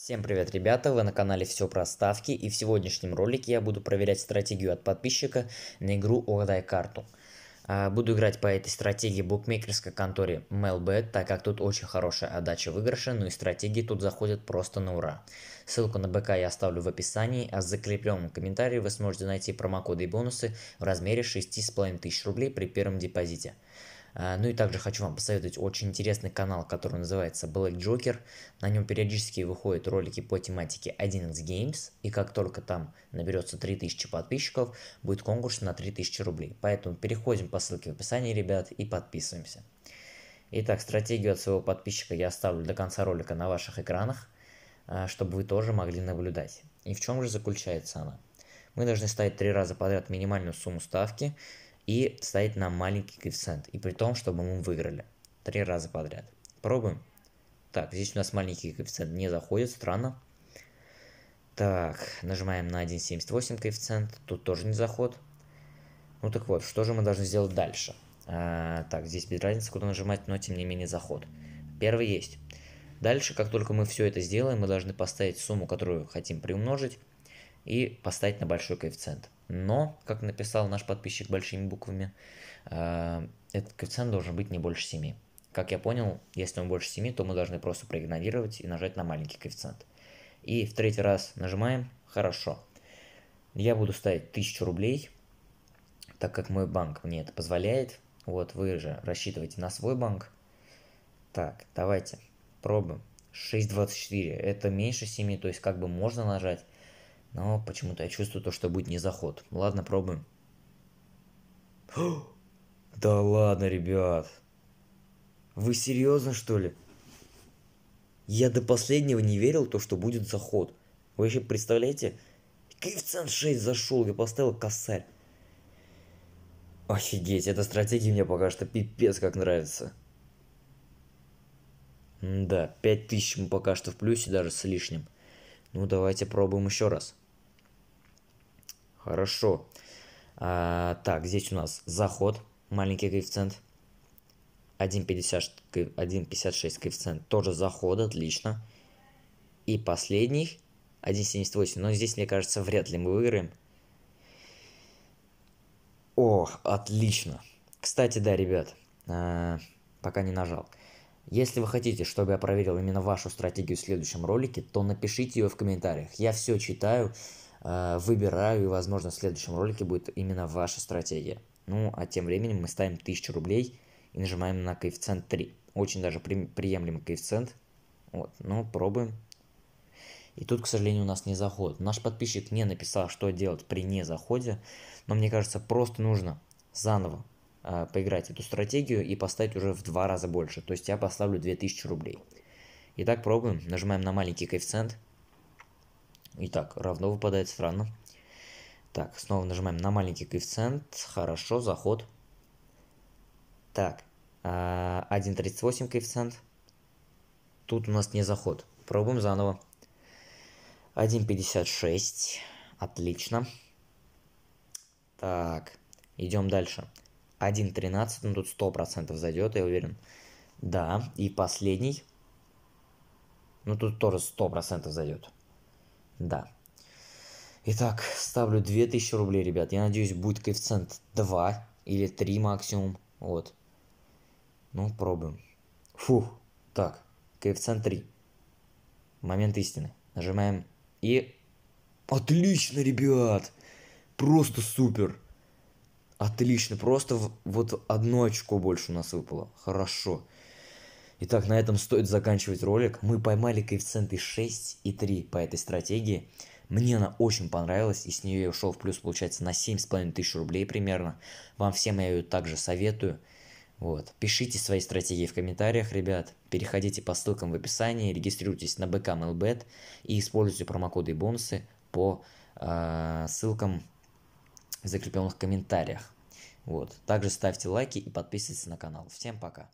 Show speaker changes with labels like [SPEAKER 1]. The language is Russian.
[SPEAKER 1] Всем привет, ребята! Вы на канале Все про ставки и в сегодняшнем ролике я буду проверять стратегию от подписчика на игру Угадай карту. А, буду играть по этой стратегии букмекерской конторе MLBet, так как тут очень хорошая отдача выигрыша, ну и стратегии тут заходят просто на ура. Ссылку на БК я оставлю в описании, а в закрепленном комментарии вы сможете найти промокоды и бонусы в размере 6500 рублей при первом депозите. А, ну и также хочу вам посоветовать очень интересный канал, который называется Black Joker. На нем периодически выходят ролики по тематике 1x Games. И как только там наберется 3000 подписчиков, будет конкурс на 3000 рублей. Поэтому переходим по ссылке в описании, ребят, и подписываемся. Итак, стратегию от своего подписчика я оставлю до конца ролика на ваших экранах, а, чтобы вы тоже могли наблюдать. И в чем же заключается она? Мы должны ставить три раза подряд минимальную сумму ставки – и ставить на маленький коэффициент. И при том, чтобы мы выиграли. Три раза подряд. Пробуем. Так, здесь у нас маленький коэффициент не заходит, странно. Так, нажимаем на 1.78 коэффициент, тут тоже не заход. Ну так вот, что же мы должны сделать дальше? А, так, здесь без разницы, куда нажимать, но тем не менее заход. Первый есть. Дальше, как только мы все это сделаем, мы должны поставить сумму, которую хотим приумножить, и поставить на большой коэффициент. Но, как написал наш подписчик большими буквами, э, этот коэффициент должен быть не больше 7. Как я понял, если он больше 7, то мы должны просто проигнорировать и нажать на маленький коэффициент. И в третий раз нажимаем «Хорошо». Я буду ставить 1000 рублей, так как мой банк мне это позволяет. Вот вы же рассчитываете на свой банк. Так, давайте пробуем. 6.24, это меньше 7, то есть как бы можно нажать. Но почему-то я чувствую то, что будет не заход. Ладно, пробуем. да ладно, ребят. Вы серьезно, что ли? Я до последнего не верил то, что будет заход. Вы еще представляете? Коэффициент 6 зашел, я поставил косарь. Офигеть, эта стратегия мне пока что пипец как нравится. М да, 5000 мы пока что в плюсе даже с лишним. Ну давайте пробуем еще раз. Хорошо. А, так, здесь у нас заход, маленький коэффициент. 1,56 коэффициент тоже заход, отлично. И последний 1,78. Но здесь, мне кажется, вряд ли мы выиграем. О, отлично. Кстати, да, ребят, э, пока не нажал. Если вы хотите, чтобы я проверил именно вашу стратегию в следующем ролике, то напишите ее в комментариях. Я все читаю, Э, выбираю, и, возможно, в следующем ролике будет именно ваша стратегия. Ну, а тем временем мы ставим 1000 рублей и нажимаем на коэффициент 3. Очень даже при, приемлемый коэффициент. Вот, ну, пробуем. И тут, к сожалению, у нас не заход. Наш подписчик не написал, что делать при незаходе, но мне кажется, просто нужно заново э, поиграть эту стратегию и поставить уже в два раза больше. То есть я поставлю 2000 рублей. Итак, пробуем. Нажимаем на маленький коэффициент – Итак, равно выпадает странно. Так, снова нажимаем на маленький коэффициент. Хорошо, заход. Так, 1.38 а, коэффициент. Тут у нас не заход. Пробуем заново. 1.56. Отлично. Так, идем дальше. 1.13, ну тут 100% зайдет, я уверен. Да, и последний. Ну тут тоже 100% зайдет. Да. Итак, ставлю 2000 рублей, ребят. Я надеюсь, будет коэффициент 2 или 3 максимум. Вот. Ну, пробуем. Фух. Так, коэффициент 3. Момент истины. Нажимаем и... Отлично, ребят! Просто супер! Отлично, просто в... вот одно очко больше у нас выпало. Хорошо. Хорошо. Итак, на этом стоит заканчивать ролик. Мы поймали коэффициенты 6 и 3 по этой стратегии. Мне она очень понравилась, и с нее я ушел в плюс, получается, на 7,5 тысяч рублей примерно. Вам всем я ее также советую. Вот. Пишите свои стратегии в комментариях, ребят. Переходите по ссылкам в описании, регистрируйтесь на БК BKMLBet и используйте промокоды и бонусы по э, ссылкам в закрепленных комментариях. Вот. Также ставьте лайки и подписывайтесь на канал. Всем пока!